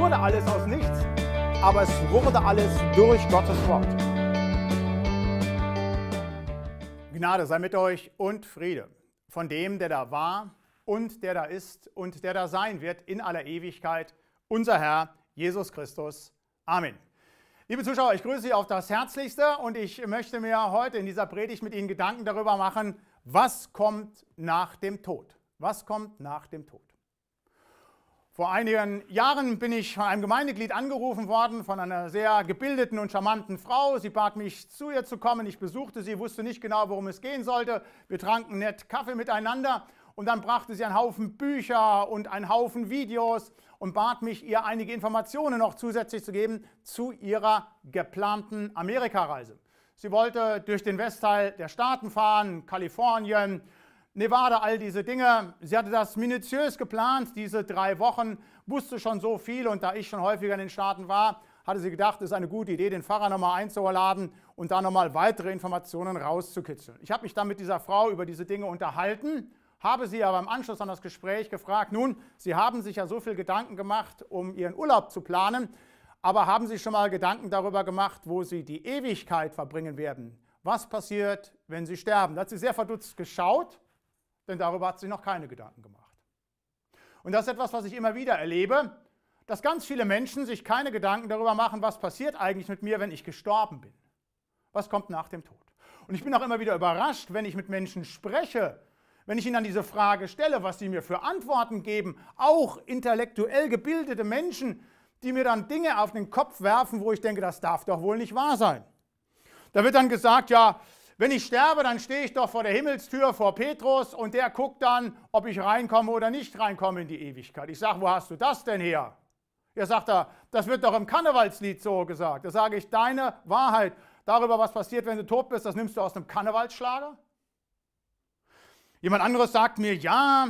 wurde alles aus nichts, aber es wurde alles durch Gottes Wort. Gnade sei mit euch und Friede von dem, der da war und der da ist und der da sein wird in aller Ewigkeit, unser Herr Jesus Christus. Amen. Liebe Zuschauer, ich grüße Sie auf das Herzlichste und ich möchte mir heute in dieser Predigt mit Ihnen Gedanken darüber machen, was kommt nach dem Tod? Was kommt nach dem Tod? Vor einigen Jahren bin ich von einem Gemeindeglied angerufen worden, von einer sehr gebildeten und charmanten Frau. Sie bat mich, zu ihr zu kommen. Ich besuchte sie, wusste nicht genau, worum es gehen sollte. Wir tranken nett Kaffee miteinander und dann brachte sie einen Haufen Bücher und einen Haufen Videos und bat mich, ihr einige Informationen noch zusätzlich zu geben zu ihrer geplanten Amerikareise. Sie wollte durch den Westteil der Staaten fahren, Kalifornien, Nevada, all diese Dinge. Sie hatte das minutiös geplant, diese drei Wochen, wusste schon so viel und da ich schon häufiger in den Staaten war, hatte sie gedacht, es ist eine gute Idee, den Pfarrer nochmal einzuladen und da nochmal weitere Informationen rauszukitzeln. Ich habe mich dann mit dieser Frau über diese Dinge unterhalten, habe sie aber im Anschluss an das Gespräch gefragt, nun, Sie haben sich ja so viel Gedanken gemacht, um Ihren Urlaub zu planen, aber haben Sie schon mal Gedanken darüber gemacht, wo Sie die Ewigkeit verbringen werden? Was passiert, wenn Sie sterben? Da hat sie sehr verdutzt geschaut denn darüber hat sich noch keine Gedanken gemacht. Und das ist etwas, was ich immer wieder erlebe, dass ganz viele Menschen sich keine Gedanken darüber machen, was passiert eigentlich mit mir, wenn ich gestorben bin. Was kommt nach dem Tod? Und ich bin auch immer wieder überrascht, wenn ich mit Menschen spreche, wenn ich ihnen dann diese Frage stelle, was sie mir für Antworten geben, auch intellektuell gebildete Menschen, die mir dann Dinge auf den Kopf werfen, wo ich denke, das darf doch wohl nicht wahr sein. Da wird dann gesagt, ja, wenn ich sterbe, dann stehe ich doch vor der Himmelstür vor Petrus und der guckt dann, ob ich reinkomme oder nicht reinkomme in die Ewigkeit. Ich sage, wo hast du das denn her? Er sagt da, das wird doch im Karnevalslied so gesagt. Da sage ich, deine Wahrheit darüber, was passiert, wenn du tot bist, das nimmst du aus einem Karnevalsschlager? Jemand anderes sagt mir, ja,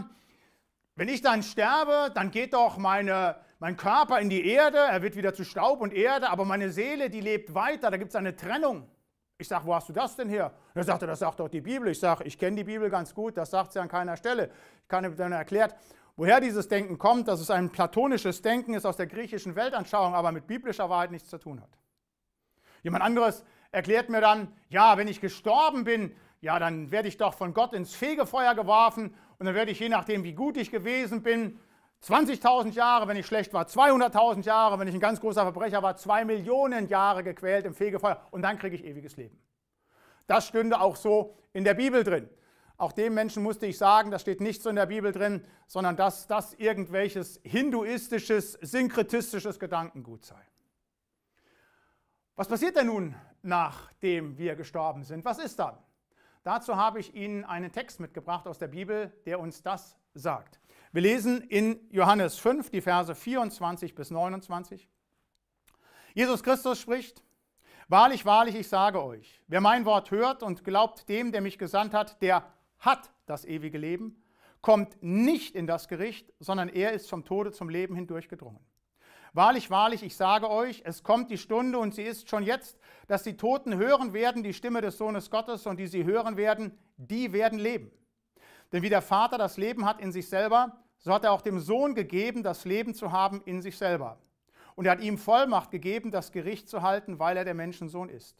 wenn ich dann sterbe, dann geht doch meine, mein Körper in die Erde, er wird wieder zu Staub und Erde, aber meine Seele, die lebt weiter, da gibt es eine Trennung. Ich sage, wo hast du das denn her? Und Er sagte, das sagt doch die Bibel. Ich sage, ich kenne die Bibel ganz gut, das sagt sie an keiner Stelle. Ich kann ihm dann erklärt, woher dieses Denken kommt, dass es ein platonisches Denken ist aus der griechischen Weltanschauung, aber mit biblischer Wahrheit nichts zu tun hat. Jemand anderes erklärt mir dann, ja, wenn ich gestorben bin, ja, dann werde ich doch von Gott ins Fegefeuer geworfen und dann werde ich, je nachdem, wie gut ich gewesen bin, 20.000 Jahre, wenn ich schlecht war, 200.000 Jahre, wenn ich ein ganz großer Verbrecher war, 2 Millionen Jahre gequält im Fegefeuer und dann kriege ich ewiges Leben. Das stünde auch so in der Bibel drin. Auch dem Menschen musste ich sagen, das steht nicht so in der Bibel drin, sondern dass das irgendwelches hinduistisches, synkretistisches Gedankengut sei. Was passiert denn nun, nachdem wir gestorben sind? Was ist dann? Dazu habe ich Ihnen einen Text mitgebracht aus der Bibel, der uns das sagt. Wir lesen in Johannes 5 die Verse 24 bis 29. Jesus Christus spricht, Wahrlich, wahrlich, ich sage euch, wer mein Wort hört und glaubt dem, der mich gesandt hat, der hat das ewige Leben, kommt nicht in das Gericht, sondern er ist vom Tode zum Leben hindurchgedrungen. Wahrlich, wahrlich, ich sage euch, es kommt die Stunde und sie ist schon jetzt, dass die Toten hören werden die Stimme des Sohnes Gottes und die sie hören werden, die werden leben. Denn wie der Vater das Leben hat in sich selber, so hat er auch dem Sohn gegeben, das Leben zu haben in sich selber. Und er hat ihm Vollmacht gegeben, das Gericht zu halten, weil er der Menschensohn ist.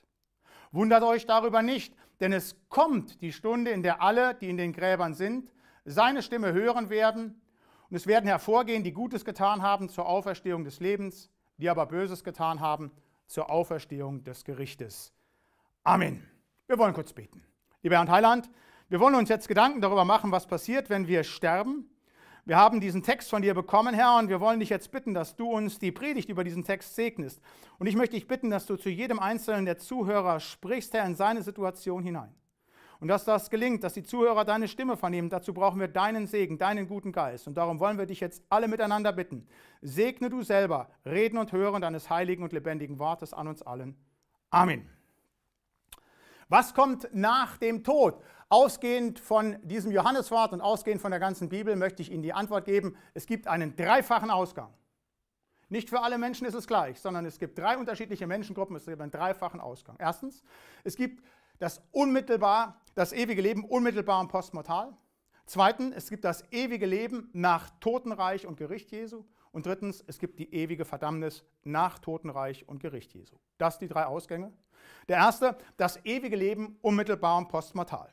Wundert euch darüber nicht, denn es kommt die Stunde, in der alle, die in den Gräbern sind, seine Stimme hören werden. Und es werden hervorgehen, die Gutes getan haben zur Auferstehung des Lebens, die aber Böses getan haben zur Auferstehung des Gerichtes. Amen. Wir wollen kurz beten. Lieber Herr und Heiland, wir wollen uns jetzt Gedanken darüber machen, was passiert, wenn wir sterben. Wir haben diesen Text von dir bekommen, Herr, und wir wollen dich jetzt bitten, dass du uns die Predigt über diesen Text segnest. Und ich möchte dich bitten, dass du zu jedem einzelnen der Zuhörer sprichst, Herr, in seine Situation hinein. Und dass das gelingt, dass die Zuhörer deine Stimme vernehmen, dazu brauchen wir deinen Segen, deinen guten Geist. Und darum wollen wir dich jetzt alle miteinander bitten. Segne du selber Reden und Hören deines heiligen und lebendigen Wortes an uns allen. Amen. Was kommt nach dem Tod? Ausgehend von diesem Johanneswort und ausgehend von der ganzen Bibel möchte ich Ihnen die Antwort geben. Es gibt einen dreifachen Ausgang. Nicht für alle Menschen ist es gleich, sondern es gibt drei unterschiedliche Menschengruppen, es gibt einen dreifachen Ausgang. Erstens, es gibt das unmittelbar, das ewige Leben unmittelbar und postmortal. Zweitens, es gibt das ewige Leben nach Totenreich und Gericht Jesu. Und drittens, es gibt die ewige Verdammnis nach Totenreich und Gericht Jesu. Das sind die drei Ausgänge. Der erste, das ewige Leben unmittelbar und postmortal.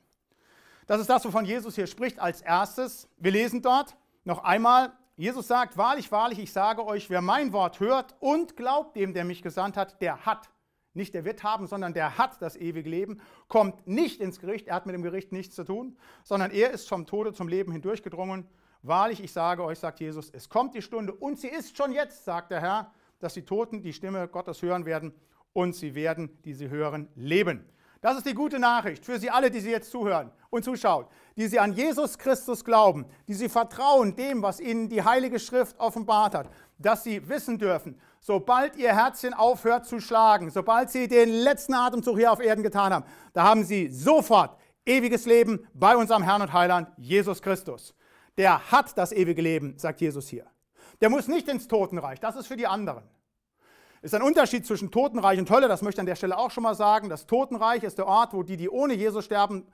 Das ist das, wovon Jesus hier spricht als erstes. Wir lesen dort noch einmal, Jesus sagt, wahrlich, wahrlich, ich sage euch, wer mein Wort hört und glaubt dem, der mich gesandt hat, der hat, nicht der wird haben, sondern der hat das ewige Leben, kommt nicht ins Gericht, er hat mit dem Gericht nichts zu tun, sondern er ist vom Tode zum Leben hindurchgedrungen. Wahrlich, ich sage euch, sagt Jesus, es kommt die Stunde und sie ist schon jetzt, sagt der Herr, dass die Toten die Stimme Gottes hören werden und sie werden, die sie hören, leben. Das ist die gute Nachricht für Sie alle, die Sie jetzt zuhören und zuschauen, die Sie an Jesus Christus glauben, die Sie vertrauen dem, was Ihnen die Heilige Schrift offenbart hat, dass Sie wissen dürfen, sobald Ihr Herzchen aufhört zu schlagen, sobald Sie den letzten Atemzug hier auf Erden getan haben, da haben Sie sofort ewiges Leben bei unserem Herrn und Heiland Jesus Christus. Der hat das ewige Leben, sagt Jesus hier. Der muss nicht ins Totenreich, das ist für die anderen. Ist ein Unterschied zwischen Totenreich und Hölle, das möchte ich an der Stelle auch schon mal sagen. Das Totenreich ist der Ort, wo die, die ohne Jesus sterben,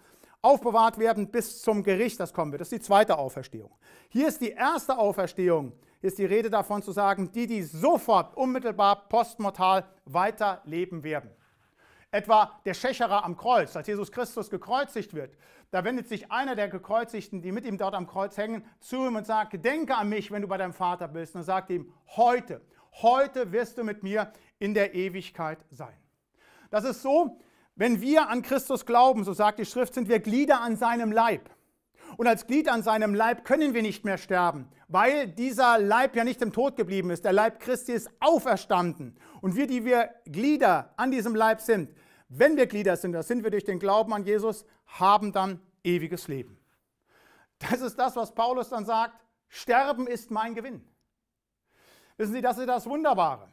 aufbewahrt werden bis zum Gericht, das kommen wird. Das ist die zweite Auferstehung. Hier ist die erste Auferstehung, hier ist die Rede davon zu sagen, die, die sofort, unmittelbar, postmortal weiterleben werden. Etwa der Schächerer am Kreuz, als Jesus Christus gekreuzigt wird, da wendet sich einer der Gekreuzigten, die mit ihm dort am Kreuz hängen, zu ihm und sagt, gedenke an mich, wenn du bei deinem Vater bist. Und sagt ihm, heute, Heute wirst du mit mir in der Ewigkeit sein. Das ist so, wenn wir an Christus glauben, so sagt die Schrift, sind wir Glieder an seinem Leib. Und als Glied an seinem Leib können wir nicht mehr sterben, weil dieser Leib ja nicht im Tod geblieben ist. Der Leib Christi ist auferstanden. Und wir, die wir Glieder an diesem Leib sind, wenn wir Glieder sind, das sind wir durch den Glauben an Jesus, haben dann ewiges Leben. Das ist das, was Paulus dann sagt, Sterben ist mein Gewinn. Wissen Sie, das ist das Wunderbare.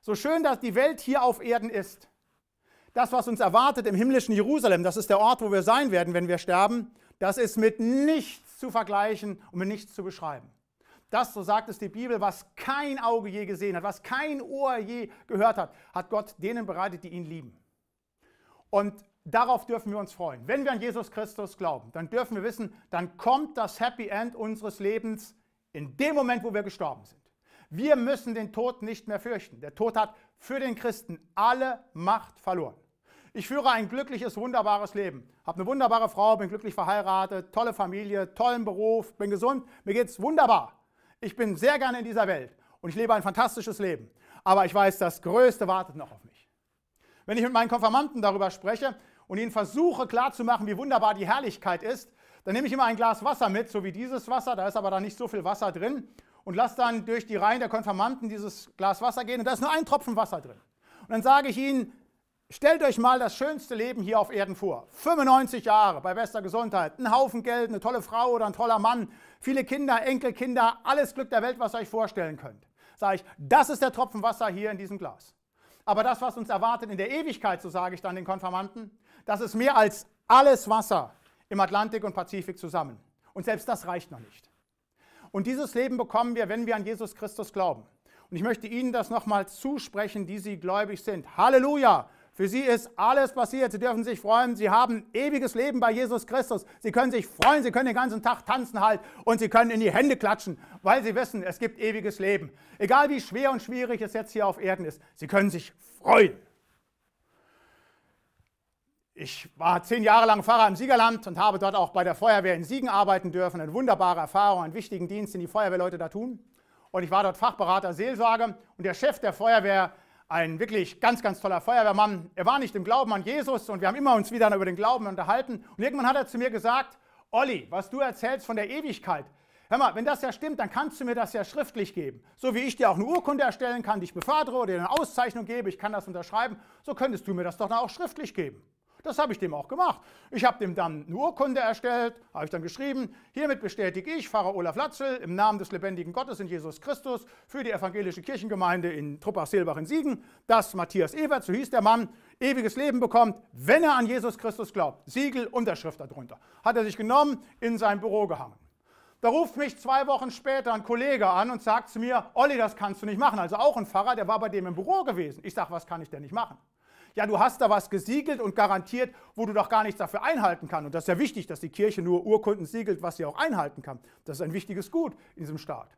So schön, dass die Welt hier auf Erden ist. Das, was uns erwartet im himmlischen Jerusalem, das ist der Ort, wo wir sein werden, wenn wir sterben, das ist mit nichts zu vergleichen und mit nichts zu beschreiben. Das, so sagt es die Bibel, was kein Auge je gesehen hat, was kein Ohr je gehört hat, hat Gott denen bereitet, die ihn lieben. Und darauf dürfen wir uns freuen. Wenn wir an Jesus Christus glauben, dann dürfen wir wissen, dann kommt das Happy End unseres Lebens in dem Moment, wo wir gestorben sind. Wir müssen den Tod nicht mehr fürchten. Der Tod hat für den Christen alle Macht verloren. Ich führe ein glückliches, wunderbares Leben. Habe eine wunderbare Frau, bin glücklich verheiratet, tolle Familie, tollen Beruf, bin gesund, mir geht es wunderbar. Ich bin sehr gerne in dieser Welt und ich lebe ein fantastisches Leben. Aber ich weiß, das Größte wartet noch auf mich. Wenn ich mit meinen Konfirmanten darüber spreche und ihnen versuche klarzumachen, wie wunderbar die Herrlichkeit ist, dann nehme ich immer ein Glas Wasser mit, so wie dieses Wasser, da ist aber da nicht so viel Wasser drin und lasse dann durch die Reihen der Konfirmanten dieses Glas Wasser gehen und da ist nur ein Tropfen Wasser drin. Und dann sage ich ihnen, stellt euch mal das schönste Leben hier auf Erden vor. 95 Jahre bei bester Gesundheit, ein Haufen Geld, eine tolle Frau oder ein toller Mann, viele Kinder, Enkelkinder, alles Glück der Welt, was ihr euch vorstellen könnt. Sage ich, das ist der Tropfen Wasser hier in diesem Glas. Aber das, was uns erwartet in der Ewigkeit, so sage ich dann den Konfirmanten, das ist mehr als alles Wasser im Atlantik und Pazifik zusammen. Und selbst das reicht noch nicht. Und dieses Leben bekommen wir, wenn wir an Jesus Christus glauben. Und ich möchte Ihnen das nochmal zusprechen, die Sie gläubig sind. Halleluja! Für Sie ist alles passiert. Sie dürfen sich freuen. Sie haben ewiges Leben bei Jesus Christus. Sie können sich freuen. Sie können den ganzen Tag tanzen halt und Sie können in die Hände klatschen, weil Sie wissen, es gibt ewiges Leben. Egal wie schwer und schwierig es jetzt hier auf Erden ist, Sie können sich freuen. Ich war zehn Jahre lang Pfarrer im Siegerland und habe dort auch bei der Feuerwehr in Siegen arbeiten dürfen. Eine wunderbare Erfahrung, einen wichtigen Dienst, den die Feuerwehrleute da tun. Und ich war dort Fachberater Seelsorge und der Chef der Feuerwehr, ein wirklich ganz, ganz toller Feuerwehrmann, er war nicht im Glauben an Jesus und wir haben immer uns wieder über den Glauben unterhalten. Und irgendwann hat er zu mir gesagt, Olli, was du erzählst von der Ewigkeit, Hör mal, wenn das ja stimmt, dann kannst du mir das ja schriftlich geben. So wie ich dir auch eine Urkunde erstellen kann, dich befördere oder dir eine Auszeichnung gebe, ich kann das unterschreiben, so könntest du mir das doch auch schriftlich geben. Das habe ich dem auch gemacht. Ich habe dem dann eine Urkunde erstellt, habe ich dann geschrieben, hiermit bestätige ich, Pfarrer Olaf Latzel, im Namen des lebendigen Gottes in Jesus Christus, für die evangelische Kirchengemeinde in truppach silbach in Siegen, dass Matthias Ebert, so hieß der Mann, ewiges Leben bekommt, wenn er an Jesus Christus glaubt. Siegel, Unterschrift darunter. Hat er sich genommen, in sein Büro gehangen. Da ruft mich zwei Wochen später ein Kollege an und sagt zu mir, Olli, das kannst du nicht machen. Also auch ein Pfarrer, der war bei dem im Büro gewesen. Ich sage, was kann ich denn nicht machen? ja, du hast da was gesiegelt und garantiert, wo du doch gar nichts dafür einhalten kannst. Und das ist ja wichtig, dass die Kirche nur Urkunden siegelt, was sie auch einhalten kann. Das ist ein wichtiges Gut in diesem Staat.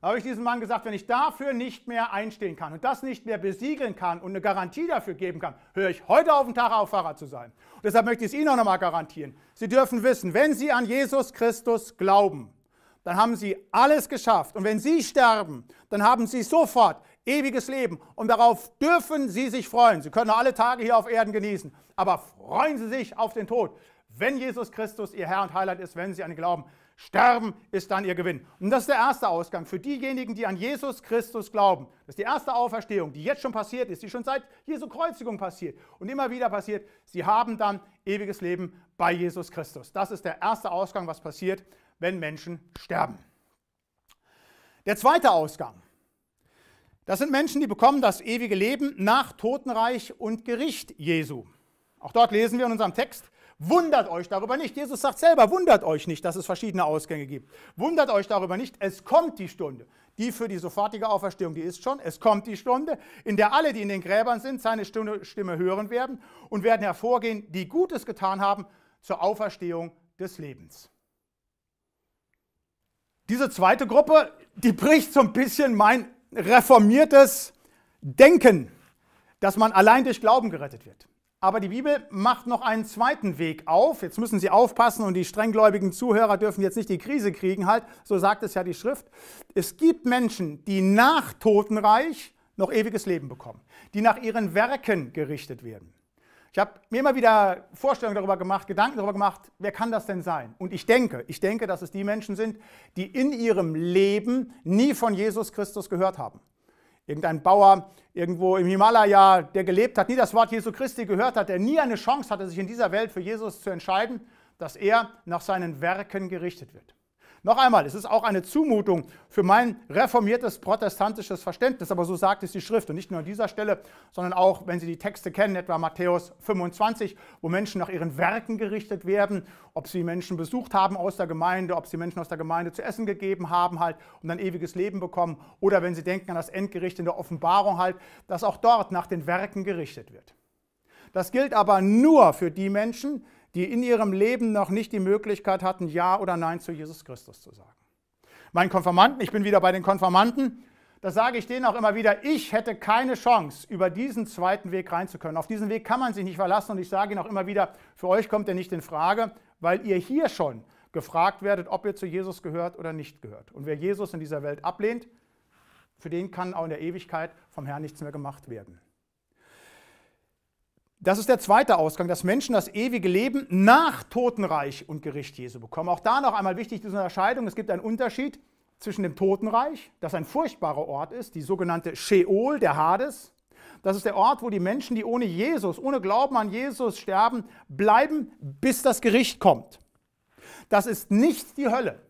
Da habe ich diesem Mann gesagt, wenn ich dafür nicht mehr einstehen kann und das nicht mehr besiegeln kann und eine Garantie dafür geben kann, höre ich heute auf den Tag auf, Pfarrer zu sein. Und deshalb möchte ich es Ihnen auch nochmal garantieren. Sie dürfen wissen, wenn Sie an Jesus Christus glauben, dann haben Sie alles geschafft. Und wenn Sie sterben, dann haben Sie sofort ewiges Leben. Und darauf dürfen Sie sich freuen. Sie können alle Tage hier auf Erden genießen. Aber freuen Sie sich auf den Tod. Wenn Jesus Christus Ihr Herr und Heiland ist, wenn Sie an ihn glauben, sterben ist dann Ihr Gewinn. Und das ist der erste Ausgang für diejenigen, die an Jesus Christus glauben. Das ist die erste Auferstehung, die jetzt schon passiert ist, die schon seit Jesu Kreuzigung passiert und immer wieder passiert. Sie haben dann ewiges Leben bei Jesus Christus. Das ist der erste Ausgang, was passiert, wenn Menschen sterben. Der zweite Ausgang das sind Menschen, die bekommen das ewige Leben nach Totenreich und Gericht Jesu. Auch dort lesen wir in unserem Text, wundert euch darüber nicht. Jesus sagt selber, wundert euch nicht, dass es verschiedene Ausgänge gibt. Wundert euch darüber nicht, es kommt die Stunde. Die für die sofortige Auferstehung, die ist schon. Es kommt die Stunde, in der alle, die in den Gräbern sind, seine Stimme hören werden und werden hervorgehen, die Gutes getan haben zur Auferstehung des Lebens. Diese zweite Gruppe, die bricht so ein bisschen mein reformiertes Denken, dass man allein durch Glauben gerettet wird. Aber die Bibel macht noch einen zweiten Weg auf. Jetzt müssen Sie aufpassen und die strenggläubigen Zuhörer dürfen jetzt nicht die Krise kriegen, halt, so sagt es ja die Schrift. Es gibt Menschen, die nach Totenreich noch ewiges Leben bekommen, die nach ihren Werken gerichtet werden. Ich habe mir immer wieder Vorstellungen darüber gemacht, Gedanken darüber gemacht, wer kann das denn sein? Und ich denke, ich denke, dass es die Menschen sind, die in ihrem Leben nie von Jesus Christus gehört haben. Irgendein Bauer irgendwo im Himalaya, der gelebt hat, nie das Wort Jesu Christi gehört hat, der nie eine Chance hatte, sich in dieser Welt für Jesus zu entscheiden, dass er nach seinen Werken gerichtet wird. Noch einmal, es ist auch eine Zumutung für mein reformiertes protestantisches Verständnis, aber so sagt es die Schrift und nicht nur an dieser Stelle, sondern auch, wenn Sie die Texte kennen, etwa Matthäus 25, wo Menschen nach ihren Werken gerichtet werden, ob sie Menschen besucht haben aus der Gemeinde, ob sie Menschen aus der Gemeinde zu essen gegeben haben halt und dann ewiges Leben bekommen oder wenn Sie denken an das Endgericht in der Offenbarung halt, dass auch dort nach den Werken gerichtet wird. Das gilt aber nur für die Menschen, die die in ihrem Leben noch nicht die Möglichkeit hatten, Ja oder Nein zu Jesus Christus zu sagen. Meinen Konfirmanden, ich bin wieder bei den Konfirmanden, da sage ich denen auch immer wieder, ich hätte keine Chance, über diesen zweiten Weg reinzukommen. Auf diesen Weg kann man sich nicht verlassen und ich sage ihnen auch immer wieder, für euch kommt er nicht in Frage, weil ihr hier schon gefragt werdet, ob ihr zu Jesus gehört oder nicht gehört. Und wer Jesus in dieser Welt ablehnt, für den kann auch in der Ewigkeit vom Herrn nichts mehr gemacht werden. Das ist der zweite Ausgang, dass Menschen das ewige Leben nach Totenreich und Gericht Jesu bekommen. Auch da noch einmal wichtig diese Unterscheidung. Es gibt einen Unterschied zwischen dem Totenreich, das ein furchtbarer Ort ist, die sogenannte Sheol, der Hades. Das ist der Ort, wo die Menschen, die ohne Jesus, ohne Glauben an Jesus sterben, bleiben, bis das Gericht kommt. Das ist nicht die Hölle.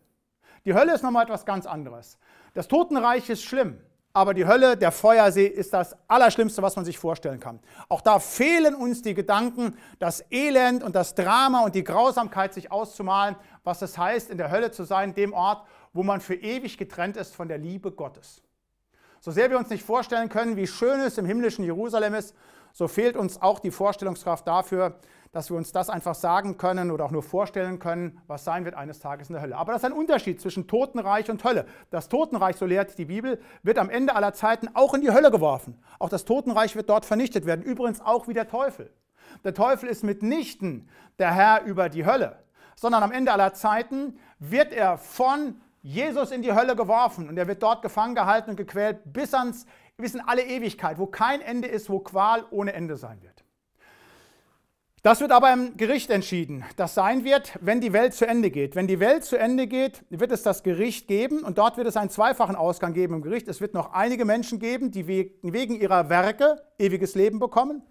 Die Hölle ist nochmal etwas ganz anderes. Das Totenreich ist schlimm aber die Hölle, der Feuersee, ist das Allerschlimmste, was man sich vorstellen kann. Auch da fehlen uns die Gedanken, das Elend und das Drama und die Grausamkeit sich auszumalen, was es heißt, in der Hölle zu sein, dem Ort, wo man für ewig getrennt ist von der Liebe Gottes. So sehr wir uns nicht vorstellen können, wie schön es im himmlischen Jerusalem ist, so fehlt uns auch die Vorstellungskraft dafür, dass wir uns das einfach sagen können oder auch nur vorstellen können, was sein wird eines Tages in der Hölle. Aber das ist ein Unterschied zwischen Totenreich und Hölle. Das Totenreich, so lehrt die Bibel, wird am Ende aller Zeiten auch in die Hölle geworfen. Auch das Totenreich wird dort vernichtet werden. Übrigens auch wie der Teufel. Der Teufel ist mitnichten der Herr über die Hölle, sondern am Ende aller Zeiten wird er von Jesus in die Hölle geworfen und er wird dort gefangen gehalten und gequält bis ans wir wissen alle Ewigkeit, wo kein Ende ist, wo Qual ohne Ende sein wird. Das wird aber im Gericht entschieden, das sein wird, wenn die Welt zu Ende geht. Wenn die Welt zu Ende geht, wird es das Gericht geben und dort wird es einen zweifachen Ausgang geben im Gericht. Es wird noch einige Menschen geben, die wegen ihrer Werke ewiges Leben bekommen,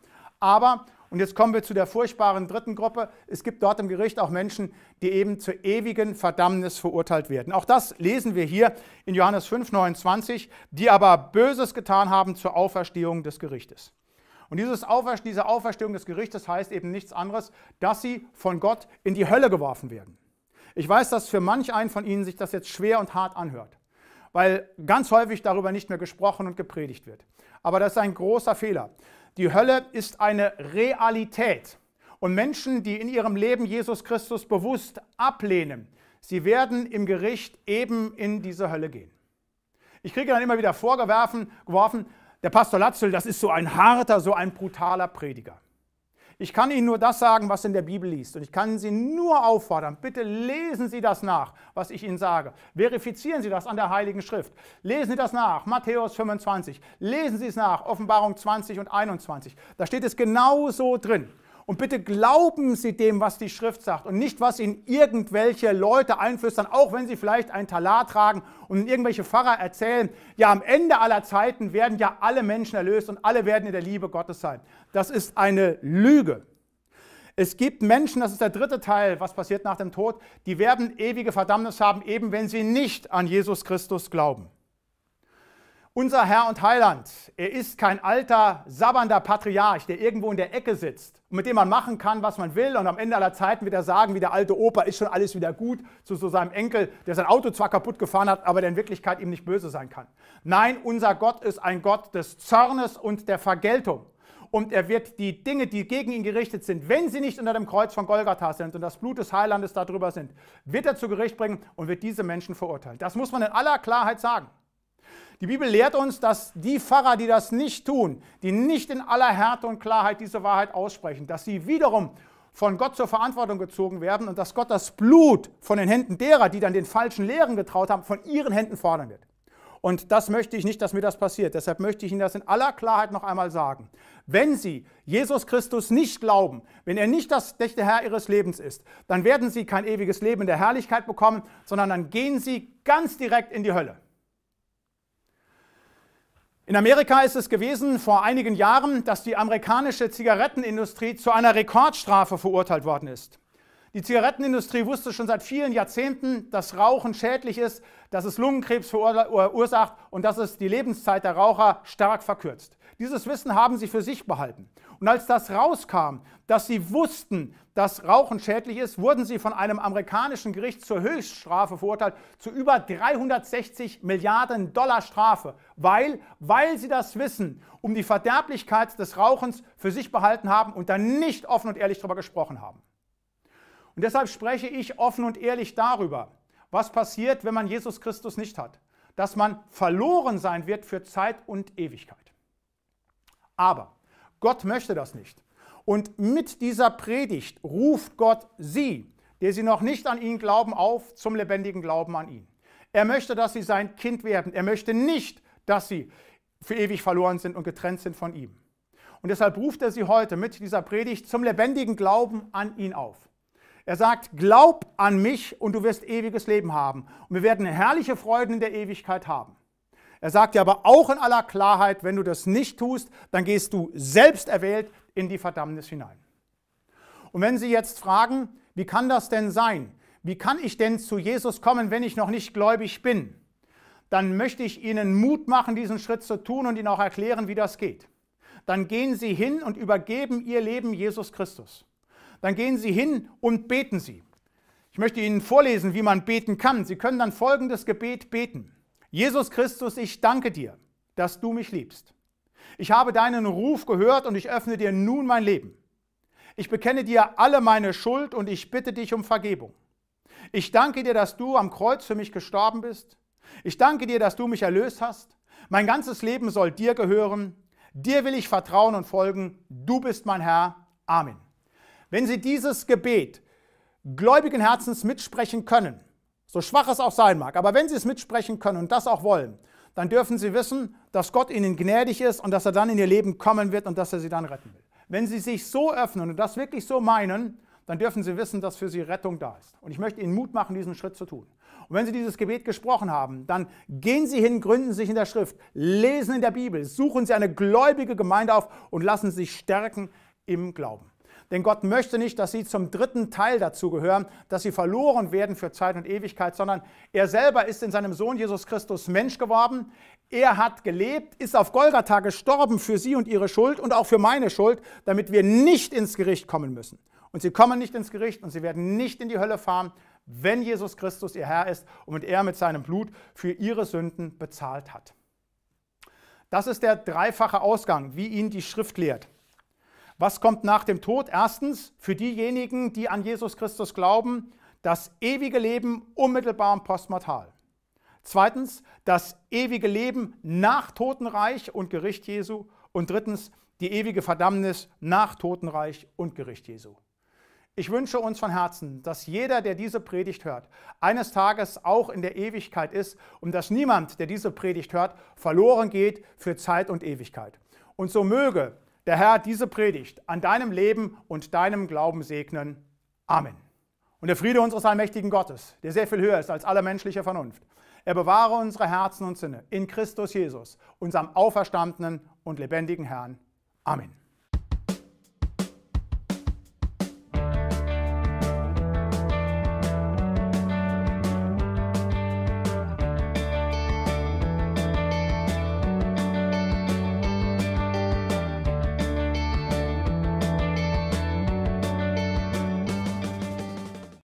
aber und jetzt kommen wir zu der furchtbaren dritten Gruppe. Es gibt dort im Gericht auch Menschen, die eben zur ewigen Verdammnis verurteilt werden. Auch das lesen wir hier in Johannes 5, 29, die aber Böses getan haben zur Auferstehung des Gerichtes. Und Auferstehung, diese Auferstehung des Gerichtes heißt eben nichts anderes, dass sie von Gott in die Hölle geworfen werden. Ich weiß, dass für manch einen von Ihnen sich das jetzt schwer und hart anhört, weil ganz häufig darüber nicht mehr gesprochen und gepredigt wird. Aber das ist ein großer Fehler. Die Hölle ist eine Realität. Und Menschen, die in ihrem Leben Jesus Christus bewusst ablehnen, sie werden im Gericht eben in diese Hölle gehen. Ich kriege dann immer wieder vorgeworfen, geworfen, der Pastor Latzel, das ist so ein harter, so ein brutaler Prediger. Ich kann Ihnen nur das sagen, was in der Bibel liest. Und ich kann Sie nur auffordern, bitte lesen Sie das nach, was ich Ihnen sage. Verifizieren Sie das an der Heiligen Schrift. Lesen Sie das nach, Matthäus 25. Lesen Sie es nach, Offenbarung 20 und 21. Da steht es genau so drin. Und bitte glauben Sie dem, was die Schrift sagt und nicht, was Ihnen irgendwelche Leute einflüstern, auch wenn Sie vielleicht ein Talar tragen und irgendwelche Pfarrer erzählen, ja, am Ende aller Zeiten werden ja alle Menschen erlöst und alle werden in der Liebe Gottes sein. Das ist eine Lüge. Es gibt Menschen, das ist der dritte Teil, was passiert nach dem Tod, die werden ewige Verdammnis haben, eben wenn sie nicht an Jesus Christus glauben unser Herr und Heiland. Er ist kein alter, sabbernder Patriarch, der irgendwo in der Ecke sitzt und mit dem man machen kann, was man will. Und am Ende aller Zeiten wird er sagen, wie der alte Opa, ist schon alles wieder gut, zu so seinem Enkel, der sein Auto zwar kaputt gefahren hat, aber der in Wirklichkeit ihm nicht böse sein kann. Nein, unser Gott ist ein Gott des Zornes und der Vergeltung und er wird die Dinge, die gegen ihn gerichtet sind, wenn sie nicht unter dem Kreuz von Golgatha sind und das Blut des Heilandes darüber sind, wird er zu Gericht bringen und wird diese Menschen verurteilen. Das muss man in aller Klarheit sagen. Die Bibel lehrt uns, dass die Pfarrer, die das nicht tun, die nicht in aller Härte und Klarheit diese Wahrheit aussprechen, dass sie wiederum von Gott zur Verantwortung gezogen werden und dass Gott das Blut von den Händen derer, die dann den falschen Lehren getraut haben, von ihren Händen fordern wird. Und das möchte ich nicht, dass mir das passiert. Deshalb möchte ich Ihnen das in aller Klarheit noch einmal sagen. Wenn Sie Jesus Christus nicht glauben, wenn er nicht das echte Herr Ihres Lebens ist, dann werden Sie kein ewiges Leben in der Herrlichkeit bekommen, sondern dann gehen Sie ganz direkt in die Hölle. In Amerika ist es gewesen vor einigen Jahren, dass die amerikanische Zigarettenindustrie zu einer Rekordstrafe verurteilt worden ist. Die Zigarettenindustrie wusste schon seit vielen Jahrzehnten, dass Rauchen schädlich ist, dass es Lungenkrebs verursacht und dass es die Lebenszeit der Raucher stark verkürzt. Dieses Wissen haben sie für sich behalten. Und als das rauskam, dass sie wussten, dass Rauchen schädlich ist, wurden sie von einem amerikanischen Gericht zur Höchststrafe verurteilt, zu über 360 Milliarden Dollar Strafe, weil, weil sie das Wissen um die Verderblichkeit des Rauchens für sich behalten haben und dann nicht offen und ehrlich darüber gesprochen haben. Und deshalb spreche ich offen und ehrlich darüber, was passiert, wenn man Jesus Christus nicht hat, dass man verloren sein wird für Zeit und Ewigkeit. Aber Gott möchte das nicht. Und mit dieser Predigt ruft Gott sie, der sie noch nicht an ihn glauben, auf zum lebendigen Glauben an ihn. Er möchte, dass sie sein Kind werden. Er möchte nicht, dass sie für ewig verloren sind und getrennt sind von ihm. Und deshalb ruft er sie heute mit dieser Predigt zum lebendigen Glauben an ihn auf. Er sagt, glaub an mich und du wirst ewiges Leben haben. Und wir werden herrliche Freuden in der Ewigkeit haben. Er sagt dir aber auch in aller Klarheit, wenn du das nicht tust, dann gehst du selbst erwählt in die Verdammnis hinein. Und wenn Sie jetzt fragen, wie kann das denn sein? Wie kann ich denn zu Jesus kommen, wenn ich noch nicht gläubig bin? Dann möchte ich Ihnen Mut machen, diesen Schritt zu tun und Ihnen auch erklären, wie das geht. Dann gehen Sie hin und übergeben Ihr Leben Jesus Christus. Dann gehen Sie hin und beten Sie. Ich möchte Ihnen vorlesen, wie man beten kann. Sie können dann folgendes Gebet beten. Jesus Christus, ich danke dir, dass du mich liebst. Ich habe deinen Ruf gehört und ich öffne dir nun mein Leben. Ich bekenne dir alle meine Schuld und ich bitte dich um Vergebung. Ich danke dir, dass du am Kreuz für mich gestorben bist. Ich danke dir, dass du mich erlöst hast. Mein ganzes Leben soll dir gehören. Dir will ich vertrauen und folgen. Du bist mein Herr. Amen. Wenn Sie dieses Gebet gläubigen Herzens mitsprechen können, so schwach es auch sein mag. Aber wenn Sie es mitsprechen können und das auch wollen, dann dürfen Sie wissen, dass Gott Ihnen gnädig ist und dass er dann in Ihr Leben kommen wird und dass er Sie dann retten will. Wenn Sie sich so öffnen und das wirklich so meinen, dann dürfen Sie wissen, dass für Sie Rettung da ist. Und ich möchte Ihnen Mut machen, diesen Schritt zu tun. Und wenn Sie dieses Gebet gesprochen haben, dann gehen Sie hin, gründen sich in der Schrift, lesen in der Bibel, suchen Sie eine gläubige Gemeinde auf und lassen Sie sich stärken im Glauben. Denn Gott möchte nicht, dass sie zum dritten Teil dazugehören, dass sie verloren werden für Zeit und Ewigkeit, sondern er selber ist in seinem Sohn Jesus Christus Mensch geworden. Er hat gelebt, ist auf Golgatha gestorben für sie und ihre Schuld und auch für meine Schuld, damit wir nicht ins Gericht kommen müssen. Und sie kommen nicht ins Gericht und sie werden nicht in die Hölle fahren, wenn Jesus Christus ihr Herr ist und er mit seinem Blut für ihre Sünden bezahlt hat. Das ist der dreifache Ausgang, wie ihn die Schrift lehrt. Was kommt nach dem Tod? Erstens, für diejenigen, die an Jesus Christus glauben, das ewige Leben unmittelbar und postmortal. Zweitens, das ewige Leben nach Totenreich und Gericht Jesu. Und drittens, die ewige Verdammnis nach Totenreich und Gericht Jesu. Ich wünsche uns von Herzen, dass jeder, der diese Predigt hört, eines Tages auch in der Ewigkeit ist und dass niemand, der diese Predigt hört, verloren geht für Zeit und Ewigkeit. Und so möge der Herr diese Predigt an deinem Leben und deinem Glauben segnen. Amen. Und der Friede unseres allmächtigen Gottes, der sehr viel höher ist als alle menschliche Vernunft, er bewahre unsere Herzen und Sinne in Christus Jesus, unserem auferstandenen und lebendigen Herrn. Amen.